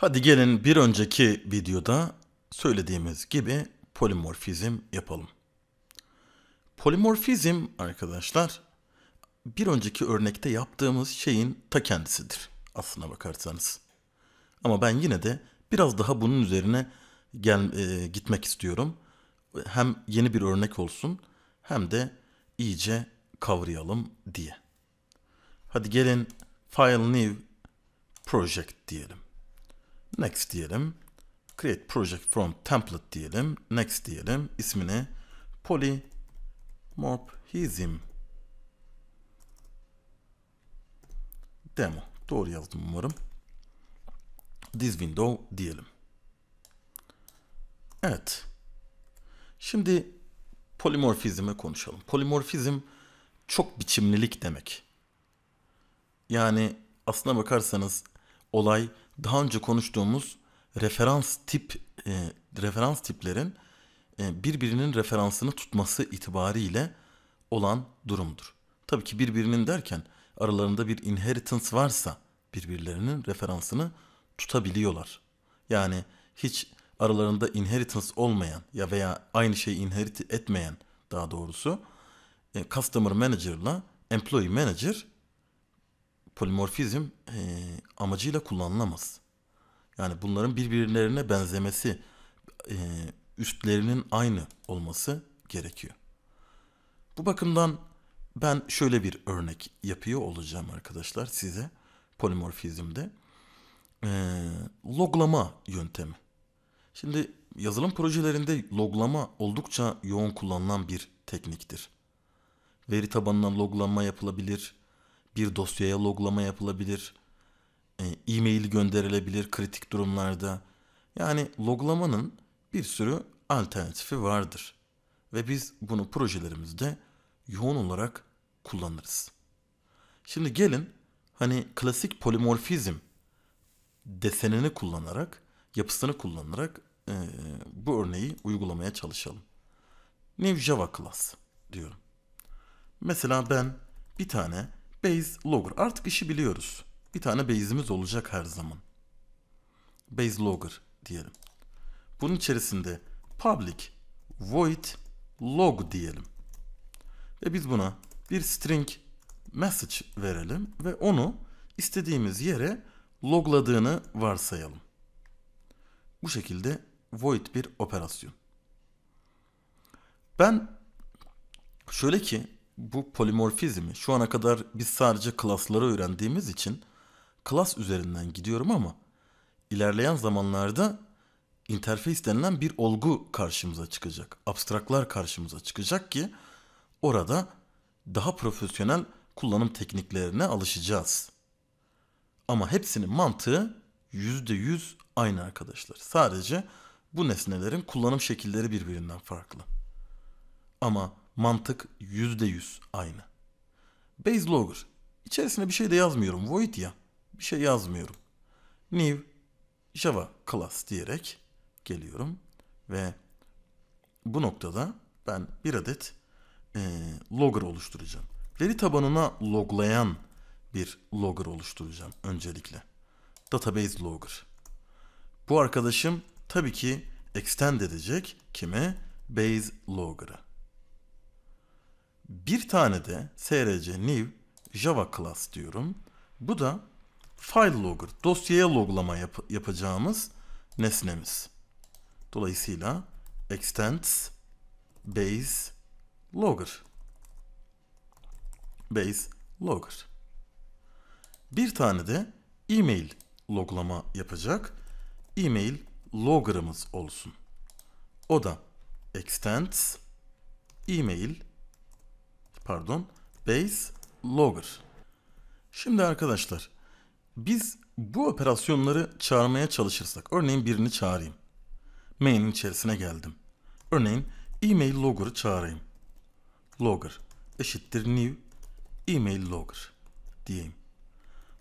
Hadi gelin bir önceki videoda söylediğimiz gibi polimorfizm yapalım. Polimorfizm arkadaşlar bir önceki örnekte yaptığımız şeyin ta kendisidir aslına bakarsanız. Ama ben yine de biraz daha bunun üzerine gel, e, gitmek istiyorum. Hem yeni bir örnek olsun hem de iyice kavrayalım diye. Hadi gelin file new project diyelim. Next diyelim. Create project from template diyelim. Next diyelim. İsmini polymorphism demo. Doğru yazdım umarım. This window diyelim. Evet. Şimdi polimorfizme konuşalım. Polimorfizm çok biçimlilik demek. Yani aslına bakarsanız olay daha önce konuştuğumuz referans tip e, referans tiplerin e, birbirinin referansını tutması itibariyle olan durumdur. Tabii ki birbirinin derken aralarında bir inheritance varsa birbirlerinin referansını tutabiliyorlar. Yani hiç aralarında inheritance olmayan ya veya aynı şeyi inherit etmeyen daha doğrusu e, customer manager'la employee manager polimorfizm e, amacıyla kullanılamaz. Yani bunların birbirlerine benzemesi, e, üstlerinin aynı olması gerekiyor. Bu bakımdan ben şöyle bir örnek yapıyor olacağım arkadaşlar size polimorfizmde. E, loglama yöntemi. Şimdi yazılım projelerinde loglama oldukça yoğun kullanılan bir tekniktir. Veri tabanına loglama yapılabilir, bir dosyaya loglama yapılabilir. E, e-mail gönderilebilir kritik durumlarda. Yani loglamanın bir sürü alternatifi vardır. Ve biz bunu projelerimizde yoğun olarak kullanırız. Şimdi gelin hani klasik polimorfizm desenini kullanarak, yapısını kullanarak e, bu örneği uygulamaya çalışalım. New Java Class diyorum. Mesela ben bir tane Base logger. Artık işi biliyoruz. Bir tane base'imiz olacak her zaman. Base logger diyelim. Bunun içerisinde public void log diyelim. Ve biz buna bir string message verelim ve onu istediğimiz yere logladığını varsayalım. Bu şekilde void bir operasyon. Ben şöyle ki bu polimorfizmi şu ana kadar biz sadece klasları öğrendiğimiz için klas üzerinden gidiyorum ama ilerleyen zamanlarda interface denilen bir olgu karşımıza çıkacak. Abstraklar karşımıza çıkacak ki orada daha profesyonel kullanım tekniklerine alışacağız. Ama hepsinin mantığı %100 aynı arkadaşlar. Sadece bu nesnelerin kullanım şekilleri birbirinden farklı. Ama mantık %100 aynı. Base logger. İçerisine bir şey de yazmıyorum. Void ya. Bir şey yazmıyorum. New Java class diyerek geliyorum ve bu noktada ben bir adet e, logger oluşturacağım. Veri tabanına loglayan bir logger oluşturacağım öncelikle. Database logger. Bu arkadaşım tabii ki extend edecek kime? Base logger'a. Bir tane de src new java class diyorum. Bu da file logger, dosyaya loglama yap yapacağımız nesnemiz. Dolayısıyla extends base logger. Base logger. Bir tane de e-mail loglama yapacak. E-mail logger'ımız olsun. O da extends email pardon base logger. Şimdi arkadaşlar biz bu operasyonları çağırmaya çalışırsak örneğin birini çağırayım. Main'in içerisine geldim. Örneğin email logger'ı çağırayım. Logger eşittir new email logger diyeyim.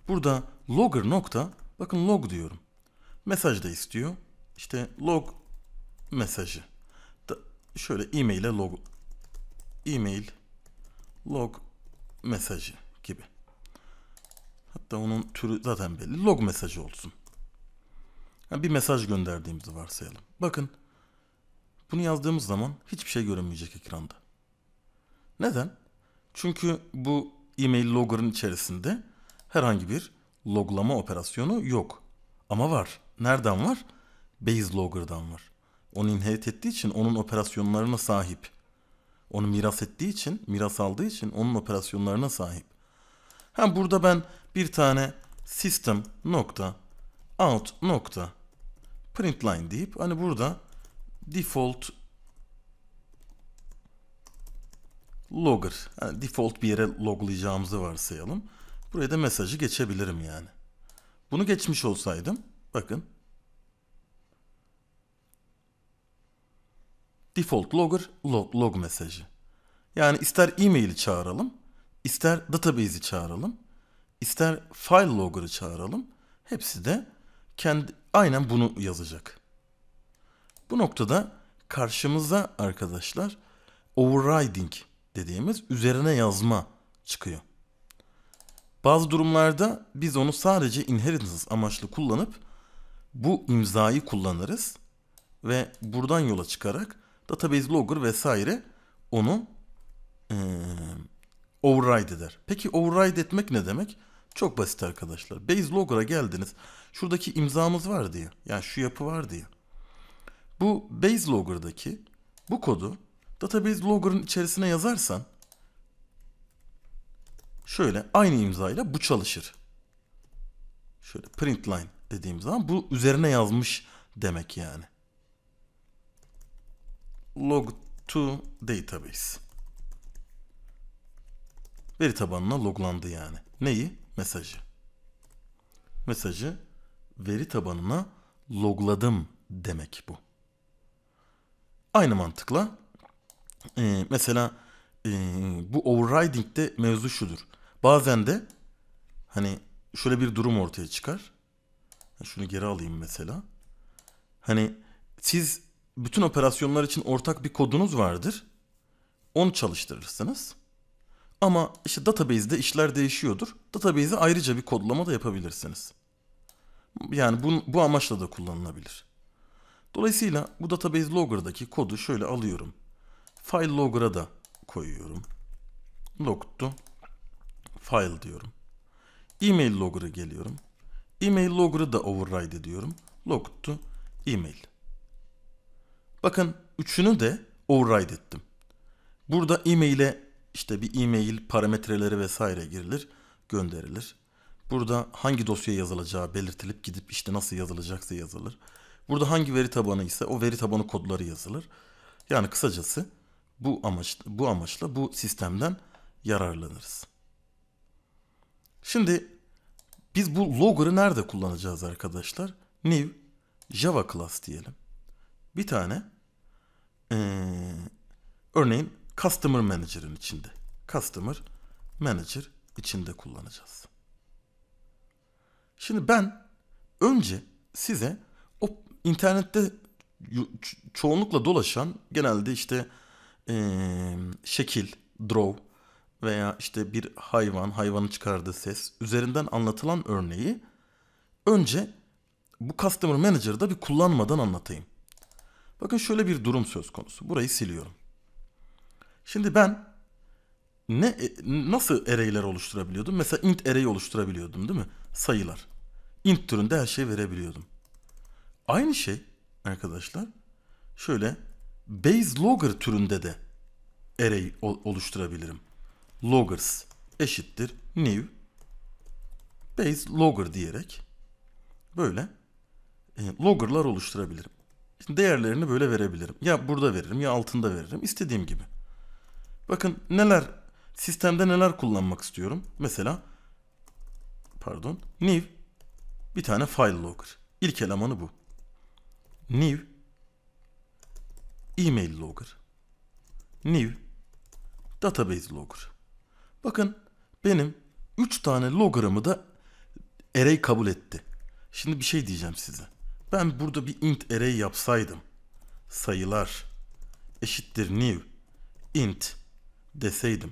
Burada logger nokta bakın log diyorum. Mesaj da istiyor. İşte log mesajı. Da şöyle e-mail'e log e-mail log mesajı gibi. Hatta onun türü zaten belli. Log mesajı olsun. Yani bir mesaj gönderdiğimizi varsayalım. Bakın bunu yazdığımız zaman hiçbir şey göremeyecek ekranda. Neden? Çünkü bu e-mail logger'ın içerisinde herhangi bir loglama operasyonu yok. Ama var. Nereden var? Base logger'dan var. Onu inherit ettiği için onun operasyonlarına sahip. Onu miras ettiği için, miras aldığı için onun operasyonlarına sahip. Ha burada ben bir tane system nokta out nokta printline deyip hani burada default logger yani default bir yere loglayacağımızı varsayalım. Buraya da mesajı geçebilirim yani. Bunu geçmiş olsaydım bakın default logger log log mesajı. Yani ister e-mail'i çağıralım, ister database'i çağıralım, ister file logger'ı çağıralım. Hepsi de kendi aynen bunu yazacak. Bu noktada karşımıza arkadaşlar overriding dediğimiz üzerine yazma çıkıyor. Bazı durumlarda biz onu sadece inheritance amaçlı kullanıp bu imzayı kullanırız ve buradan yola çıkarak Database logger vesaire onu e, override eder. Peki override etmek ne demek? Çok basit arkadaşlar. Base logger'a geldiniz. Şuradaki imzamız var diye. Yani şu yapı var diye. Bu base logger'daki bu kodu database logger'ın içerisine yazarsan şöyle aynı imzayla bu çalışır. Şöyle print line dediğim zaman bu üzerine yazmış demek yani log to database. Veri tabanına loglandı yani. Neyi? Mesajı. Mesajı veri tabanına logladım demek bu. Aynı mantıkla e, mesela e, bu overriding'de mevzu şudur. Bazen de hani şöyle bir durum ortaya çıkar. Şunu geri alayım mesela. Hani siz bütün operasyonlar için ortak bir kodunuz vardır. Onu çalıştırırsınız. Ama işte database'de işler değişiyordur. Database'e ayrıca bir kodlama da yapabilirsiniz. Yani bu, bu amaçla da kullanılabilir. Dolayısıyla bu database logger'daki kodu şöyle alıyorum. File logger'a da koyuyorum. Log'tu. File diyorum. Email logger'a geliyorum. Email mail logger'ı da override ediyorum. Log'tu. E-mail. Bakın üçünü de override ettim. Burada e-mail'e işte bir e-mail parametreleri vesaire girilir, gönderilir. Burada hangi dosya yazılacağı belirtilip gidip işte nasıl yazılacaksa yazılır. Burada hangi veri tabanı ise o veri tabanı kodları yazılır. Yani kısacası bu amaç bu amaçla bu sistemden yararlanırız. Şimdi biz bu logger'ı nerede kullanacağız arkadaşlar? New Java class diyelim. Bir tane ee, örneğin Customer Manager'ın içinde. Customer Manager içinde kullanacağız. Şimdi ben önce size o internette çoğunlukla dolaşan genelde işte ee, şekil, draw veya işte bir hayvan, hayvanı çıkardığı ses üzerinden anlatılan örneği önce bu Customer Manager'da bir kullanmadan anlatayım. Bakın şöyle bir durum söz konusu. Burayı siliyorum. Şimdi ben ne e, nasıl ereyler oluşturabiliyordum? Mesela int ereyi oluşturabiliyordum değil mi? Sayılar. Int türünde her şey verebiliyordum. Aynı şey arkadaşlar şöyle base logger türünde de array oluşturabilirim. Loggers eşittir new base logger diyerek böyle e, logger'lar oluşturabilirim değerlerini böyle verebilirim. Ya burada veririm ya altında veririm istediğim gibi. Bakın neler sistemde neler kullanmak istiyorum. Mesela pardon new bir tane file logger. İlk elemanı bu. New email logger. New database logger. Bakın benim 3 tane logger'ımı da array kabul etti. Şimdi bir şey diyeceğim size. Ben burada bir int array yapsaydım. Sayılar eşittir new int deseydim.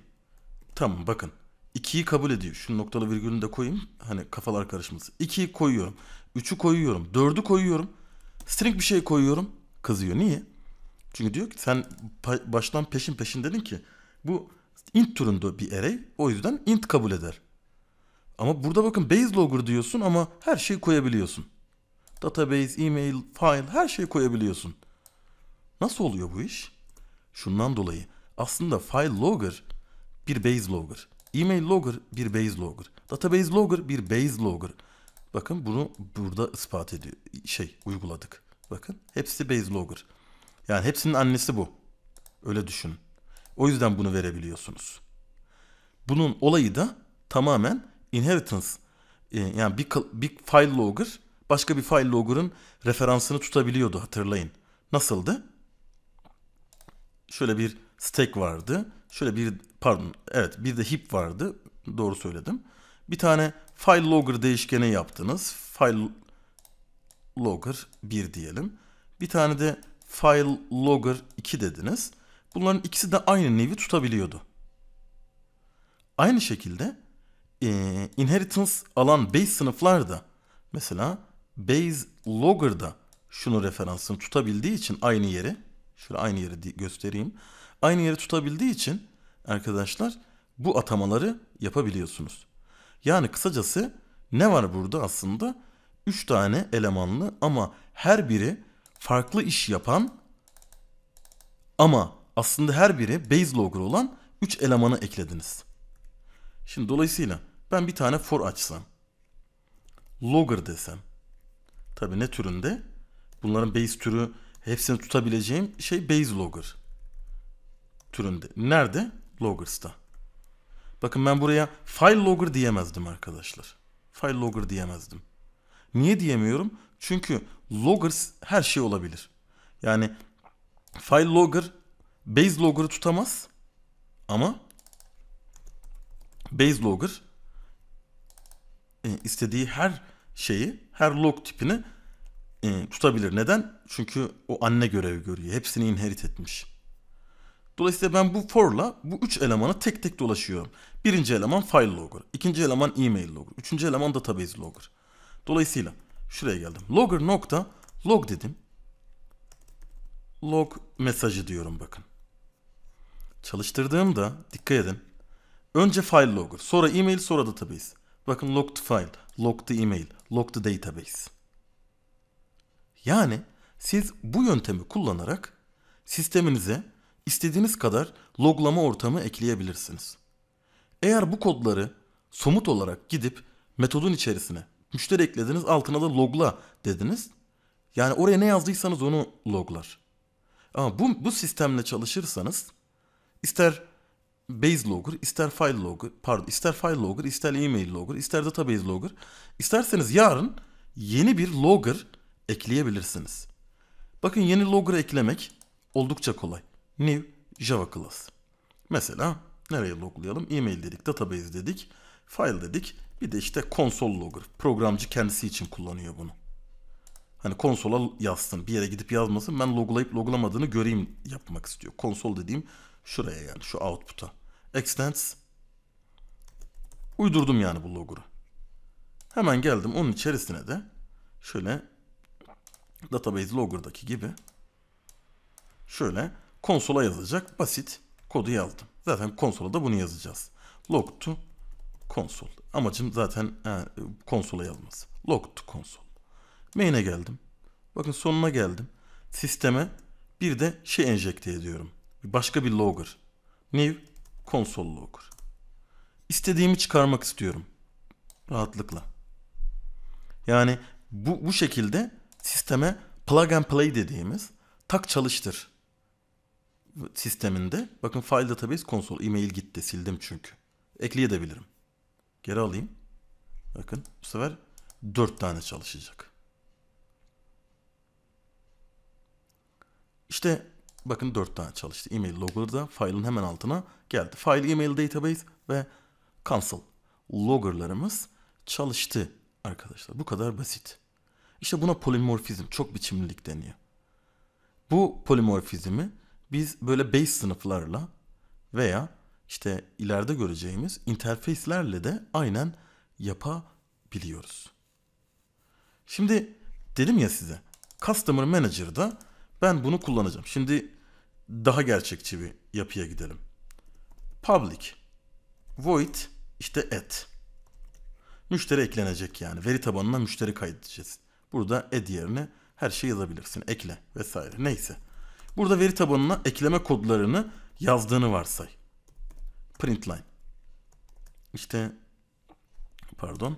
Tamam bakın. 2'yi kabul ediyor. Şu noktalı virgülünü de koyayım. Hani kafalar karışmasın. 2'yi koyuyorum. 3'ü koyuyorum. 4'ü koyuyorum. String bir şey koyuyorum. Kızıyor. Niye? Çünkü diyor ki sen baştan peşin peşin dedin ki bu int türünde bir array. O yüzden int kabul eder. Ama burada bakın base logger diyorsun ama her şeyi koyabiliyorsun database, email, file her şeyi koyabiliyorsun. Nasıl oluyor bu iş? Şundan dolayı aslında file logger bir base logger. Email logger bir base logger. Database logger bir base logger. Bakın bunu burada ispat ediyor. Şey uyguladık. Bakın hepsi base logger. Yani hepsinin annesi bu. Öyle düşün. O yüzden bunu verebiliyorsunuz. Bunun olayı da tamamen inheritance. E, yani bir, bir file logger başka bir file logger'ın referansını tutabiliyordu hatırlayın. Nasıldı? Şöyle bir stack vardı. Şöyle bir pardon evet bir de heap vardı. Doğru söyledim. Bir tane file logger değişkeni yaptınız. File logger 1 diyelim. Bir tane de file logger 2 dediniz. Bunların ikisi de aynı nevi tutabiliyordu. Aynı şekilde e, inheritance alan base sınıflar da mesela Bayes Logger da şunu referansını tutabildiği için aynı yeri şöyle aynı yeri göstereyim. Aynı yeri tutabildiği için arkadaşlar bu atamaları yapabiliyorsunuz. Yani kısacası ne var burada aslında? 3 tane elemanlı ama her biri farklı iş yapan ama aslında her biri base logger olan 3 elemanı eklediniz. Şimdi dolayısıyla ben bir tane for açsam logger desem Tabii ne türünde? Bunların base türü hepsini tutabileceğim şey base logger türünde. Nerede? Loggers'ta. Bakın ben buraya file logger diyemezdim arkadaşlar. File logger diyemezdim. Niye diyemiyorum? Çünkü loggers her şey olabilir. Yani file logger base logger'ı tutamaz ama base logger e, istediği her şeyi, her log tipini e, tutabilir. Neden? Çünkü o anne görevi görüyor. Hepsini inherit etmiş. Dolayısıyla ben bu for'la bu üç elemanı tek tek dolaşıyorum. Birinci eleman file logger. ikinci eleman email logger. Üçüncü eleman database logger. Dolayısıyla şuraya geldim. Logger nokta log dedim. Log mesajı diyorum bakın. Çalıştırdığımda dikkat edin. Önce file logger, sonra email, sonra database. Bakın log to file, log to email, lock the database. Yani siz bu yöntemi kullanarak sisteminize istediğiniz kadar loglama ortamı ekleyebilirsiniz. Eğer bu kodları somut olarak gidip metodun içerisine müşteri eklediniz altına da logla dediniz. Yani oraya ne yazdıysanız onu loglar. Ama bu, bu sistemle çalışırsanız ister base logger, ister file logger, pardon ister file logger, ister email logger, ister database logger. İsterseniz yarın yeni bir logger ekleyebilirsiniz. Bakın yeni logger eklemek oldukça kolay. New Java class. Mesela nereye loglayalım? Email dedik, database dedik, file dedik. Bir de işte konsol logger. Programcı kendisi için kullanıyor bunu. Hani konsola yazsın, bir yere gidip yazmasın. Ben loglayıp loglamadığını göreyim yapmak istiyor. Konsol dediğim Şuraya yani şu output'a. Extends. Uydurdum yani bu logger'ı. Hemen geldim onun içerisine de şöyle database logger'daki gibi şöyle konsola yazacak basit kodu yazdım. Zaten konsola da bunu yazacağız. Log to console. Amacım zaten he, konsola yazması. Log to console. Main'e geldim. Bakın sonuna geldim. Sisteme bir de şey enjekte ediyorum. Başka bir logger. New Konsol logger. İstediğimi çıkarmak istiyorum. Rahatlıkla. Yani bu, bu şekilde sisteme plug and play dediğimiz tak çalıştır sisteminde. Bakın file database console e-mail gitti sildim çünkü. Ekleyebilirim. Geri alayım. Bakın bu sefer 4 tane çalışacak. İşte Bakın 4 tane çalıştı. Email logger da file'ın hemen altına geldi. File email mail database ve cancel loggerlarımız çalıştı arkadaşlar. Bu kadar basit. İşte buna polimorfizm, çok biçimlilik deniyor. Bu polimorfizmi biz böyle base sınıflarla veya işte ileride göreceğimiz interface'lerle de aynen yapabiliyoruz. Şimdi dedim ya size Customer Manager'da ben bunu kullanacağım. Şimdi daha gerçekçi bir yapıya gidelim. Public void işte at Müşteri eklenecek yani. Veri tabanına müşteri kaydedeceğiz. Burada add yerine her şeyi yazabilirsin. Ekle vesaire neyse. Burada veri tabanına ekleme kodlarını yazdığını varsay. Printline. İşte pardon.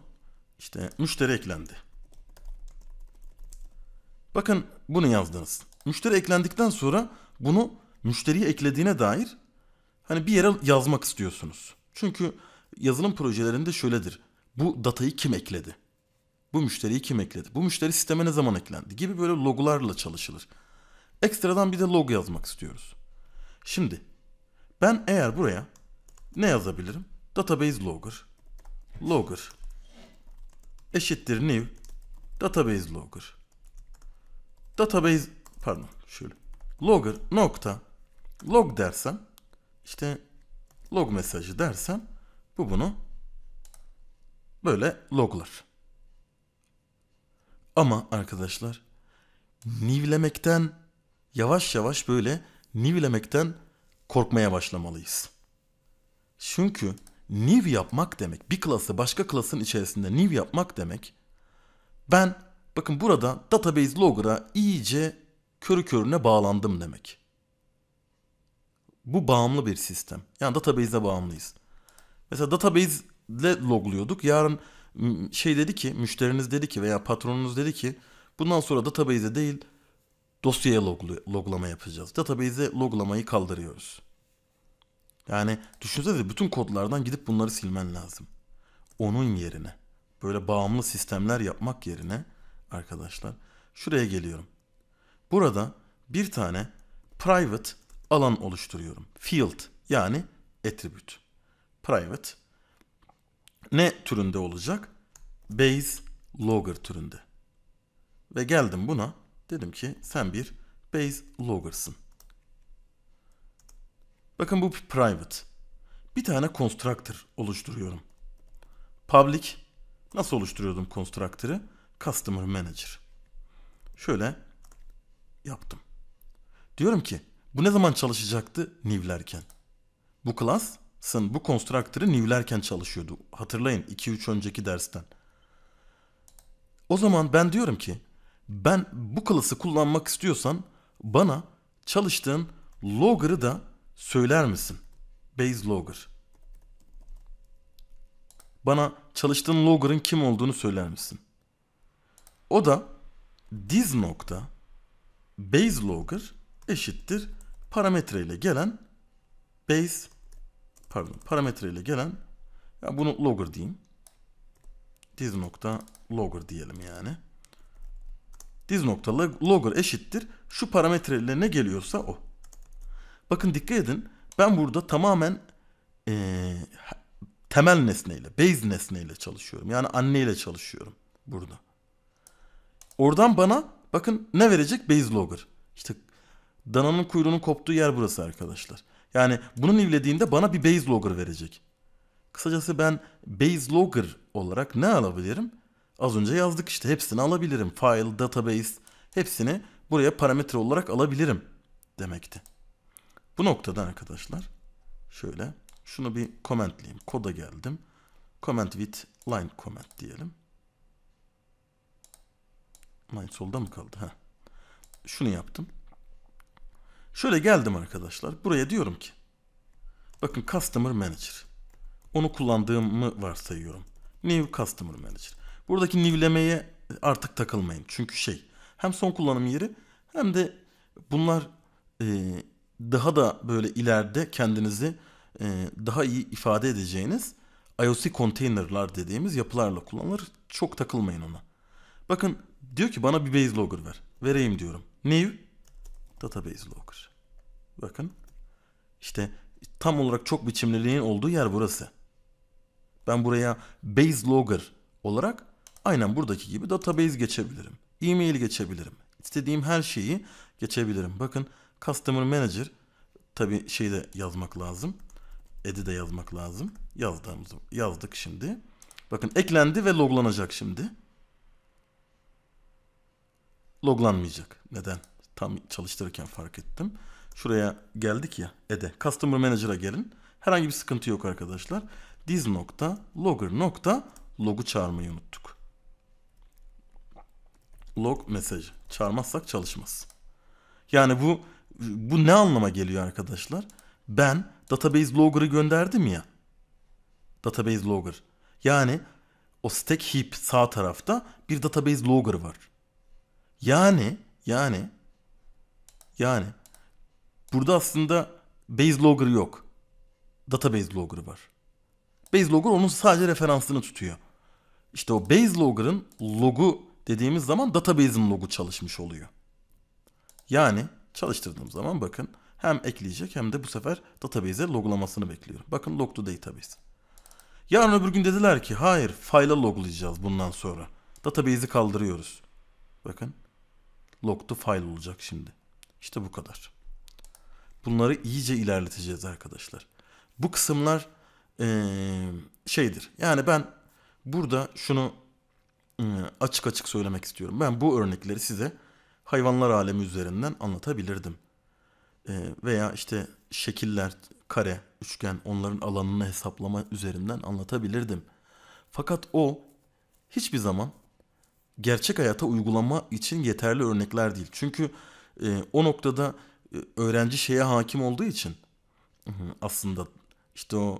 İşte müşteri eklendi. Bakın bunu yazdınız. Müşteri eklendikten sonra bunu müşteriye eklediğine dair hani bir yere yazmak istiyorsunuz. Çünkü yazılım projelerinde şöyledir. Bu datayı kim ekledi? Bu müşteriyi kim ekledi? Bu müşteri sisteme ne zaman eklendi? Gibi böyle logolarla çalışılır. Ekstradan bir de log yazmak istiyoruz. Şimdi ben eğer buraya ne yazabilirim? Database logger. Logger. Eşittir new. Database logger. Database pardon şöyle logger nokta log dersem işte log mesajı dersem bu bunu böyle loglar. Ama arkadaşlar nivlemekten yavaş yavaş böyle nivlemekten korkmaya başlamalıyız. Çünkü new yapmak demek bir klası başka klasın içerisinde new yapmak demek ben bakın burada database logger'a iyice körü körüne bağlandım demek. Bu bağımlı bir sistem. Yani database'e bağımlıyız. Mesela database ile logluyorduk. Yarın şey dedi ki, müşteriniz dedi ki veya patronunuz dedi ki bundan sonra database'e değil dosyaya loglu, loglama yapacağız. Database'e loglamayı kaldırıyoruz. Yani düşünsenize bütün kodlardan gidip bunları silmen lazım. Onun yerine böyle bağımlı sistemler yapmak yerine arkadaşlar şuraya geliyorum. Burada bir tane private alan oluşturuyorum. Field yani attribute. Private ne türünde olacak? Base logger türünde. Ve geldim buna. Dedim ki sen bir base logger'sın. Bakın bu private. Bir tane constructor oluşturuyorum. Public nasıl oluşturuyordum constructor'ı? Customer manager. Şöyle yaptım. Diyorum ki bu ne zaman çalışacaktı? Nivlerken. Bu class'ın bu constructor'ı nivlerken çalışıyordu. Hatırlayın 2-3 önceki dersten. O zaman ben diyorum ki ben bu class'ı kullanmak istiyorsan bana çalıştığın logger'ı da söyler misin? Base logger. Bana çalıştığın logger'ın kim olduğunu söyler misin? O da diz nokta base logger eşittir parametre ile gelen base pardon parametre ile gelen ya bunu logger diyeyim. Diz nokta logger diyelim yani. Diz nokta logger eşittir şu parametre ile ne geliyorsa o. Bakın dikkat edin ben burada tamamen ee, temel nesneyle, base nesneyle çalışıyorum. Yani anneyle çalışıyorum burada. Oradan bana bakın ne verecek base logger. İşte dananın kuyruğunun koptuğu yer burası arkadaşlar. Yani bunu nivlediğimde bana bir base logger verecek. Kısacası ben base logger olarak ne alabilirim? Az önce yazdık işte hepsini alabilirim. File, database hepsini buraya parametre olarak alabilirim demekti. Bu noktadan arkadaşlar şöyle şunu bir commentleyeyim. Koda geldim. Comment with line comment diyelim. Hayır solda mı kaldı? Ha. Şunu yaptım. Şöyle geldim arkadaşlar. Buraya diyorum ki. Bakın Customer Manager. Onu kullandığımı varsayıyorum. New Customer Manager. Buradaki nivlemeye artık takılmayın. Çünkü şey hem son kullanım yeri hem de bunlar e, daha da böyle ileride kendinizi e, daha iyi ifade edeceğiniz IOC container'lar dediğimiz yapılarla kullanılır. Çok takılmayın ona. Bakın Diyor ki bana bir base logger ver. Vereyim diyorum. New database logger. Bakın. İşte tam olarak çok biçimliliğin olduğu yer burası. Ben buraya base logger olarak aynen buradaki gibi database geçebilirim. E-mail geçebilirim. İstediğim her şeyi geçebilirim. Bakın customer manager tabi şeyi de yazmak lazım. Edi de yazmak lazım. Yazdığımızı yazdık şimdi. Bakın eklendi ve loglanacak şimdi loglanmayacak. Neden? Tam çalıştırırken fark ettim. Şuraya geldik ya ede. Customer Manager'a gelin. Herhangi bir sıkıntı yok arkadaşlar. Diz nokta logger nokta logu çağırmayı unuttuk. Log mesajı. Çağırmazsak çalışmaz. Yani bu bu ne anlama geliyor arkadaşlar? Ben database logger'ı gönderdim ya. Database logger. Yani o stack heap sağ tarafta bir database logger var. Yani yani yani burada aslında base logger yok. Database logger var. Base logger onun sadece referansını tutuyor. İşte o base logger'ın logu dediğimiz zaman database'in logu çalışmış oluyor. Yani çalıştırdığım zaman bakın hem ekleyecek hem de bu sefer database'e loglamasını bekliyorum. Bakın log to database. Yarın öbür gün dediler ki hayır file'a loglayacağız bundan sonra. Database'i kaldırıyoruz. Bakın Log'da file olacak şimdi. İşte bu kadar. Bunları iyice ilerleteceğiz arkadaşlar. Bu kısımlar ee, şeydir. Yani ben burada şunu e, açık açık söylemek istiyorum. Ben bu örnekleri size hayvanlar alemi üzerinden anlatabilirdim. E, veya işte şekiller, kare, üçgen onların alanını hesaplama üzerinden anlatabilirdim. Fakat o hiçbir zaman gerçek hayata uygulama için yeterli örnekler değil. Çünkü e, o noktada e, öğrenci şeye hakim olduğu için aslında işte o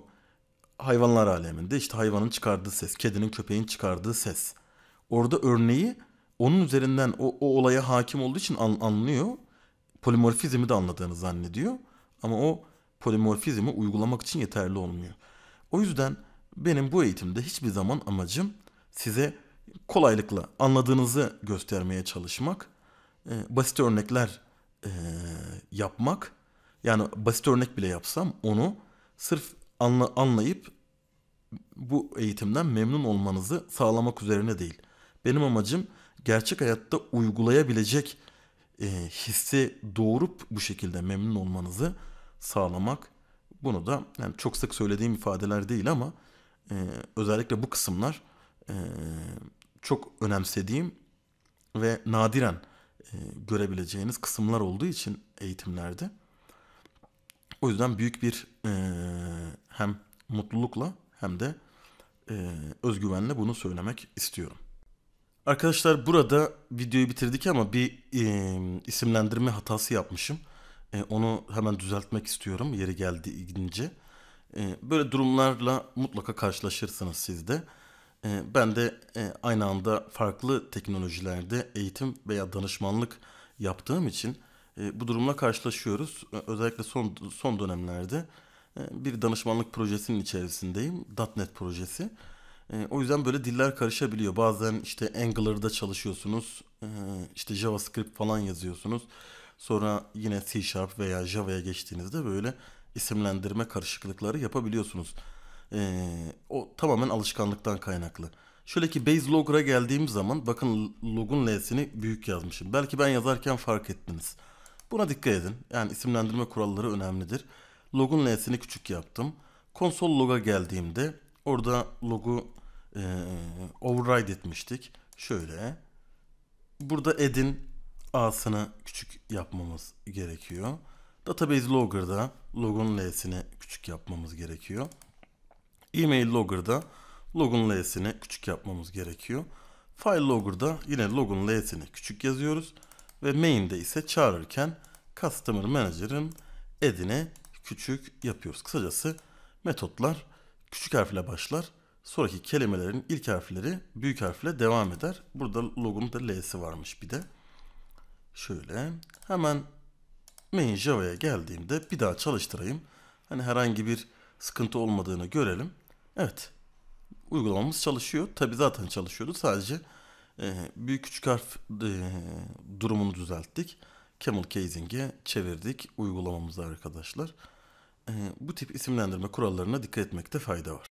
hayvanlar aleminde işte hayvanın çıkardığı ses, kedinin köpeğin çıkardığı ses. Orada örneği onun üzerinden o, o olaya hakim olduğu için an, anlıyor. Polimorfizmi de anladığını zannediyor. Ama o polimorfizmi uygulamak için yeterli olmuyor. O yüzden benim bu eğitimde hiçbir zaman amacım size kolaylıkla anladığınızı göstermeye çalışmak, e, basit örnekler e, yapmak. Yani basit örnek bile yapsam onu sırf anla, anlayıp bu eğitimden memnun olmanızı sağlamak üzerine değil. Benim amacım gerçek hayatta uygulayabilecek e, hissi doğurup bu şekilde memnun olmanızı sağlamak. Bunu da yani çok sık söylediğim ifadeler değil ama e, özellikle bu kısımlar e, çok önemsediğim ve nadiren e, görebileceğiniz kısımlar olduğu için eğitimlerde. O yüzden büyük bir e, hem mutlulukla hem de e, özgüvenle bunu söylemek istiyorum. Arkadaşlar burada videoyu bitirdik ama bir isimlendirme hatası yapmışım. onu hemen düzeltmek istiyorum yeri geldi gidince. böyle durumlarla mutlaka karşılaşırsınız siz de. Ee, ben de e, aynı anda farklı teknolojilerde eğitim veya danışmanlık yaptığım için e, bu durumla karşılaşıyoruz. Özellikle son son dönemlerde e, bir danışmanlık projesinin içerisindeyim. .NET projesi. O yüzden böyle diller karışabiliyor. Bazen işte Angular'da çalışıyorsunuz. işte JavaScript falan yazıyorsunuz. Sonra yine C Sharp veya Java'ya geçtiğinizde böyle isimlendirme karışıklıkları yapabiliyorsunuz. Ee, o tamamen alışkanlıktan kaynaklı. Şöyle ki base logger'a geldiğim zaman bakın logun L'sini büyük yazmışım. Belki ben yazarken fark ettiniz. Buna dikkat edin. Yani isimlendirme kuralları önemlidir. Logun L'sini küçük yaptım. Konsol log'a geldiğimde orada logu e, override etmiştik. Şöyle. Burada edin A'sını küçük yapmamız gerekiyor. Database logger'da logun L'sini küçük yapmamız gerekiyor. Email logger'da logon l'sini küçük yapmamız gerekiyor. File logger'da yine logon l'sini küçük yazıyoruz. Ve main'de ise çağırırken customer manager'ın edine küçük yapıyoruz. Kısacası metotlar küçük harfle başlar. Sonraki kelimelerin ilk harfleri büyük harfle devam eder. Burada logonun da l'si varmış bir de. Şöyle hemen main java'ya geldiğimde bir daha çalıştırayım. Hani herhangi bir sıkıntı olmadığını görelim. Evet. Uygulamamız çalışıyor. Tabi zaten çalışıyordu. Sadece e, büyük küçük harf e, durumunu düzelttik. Camel Casing'e çevirdik uygulamamızı arkadaşlar. E, bu tip isimlendirme kurallarına dikkat etmekte fayda var.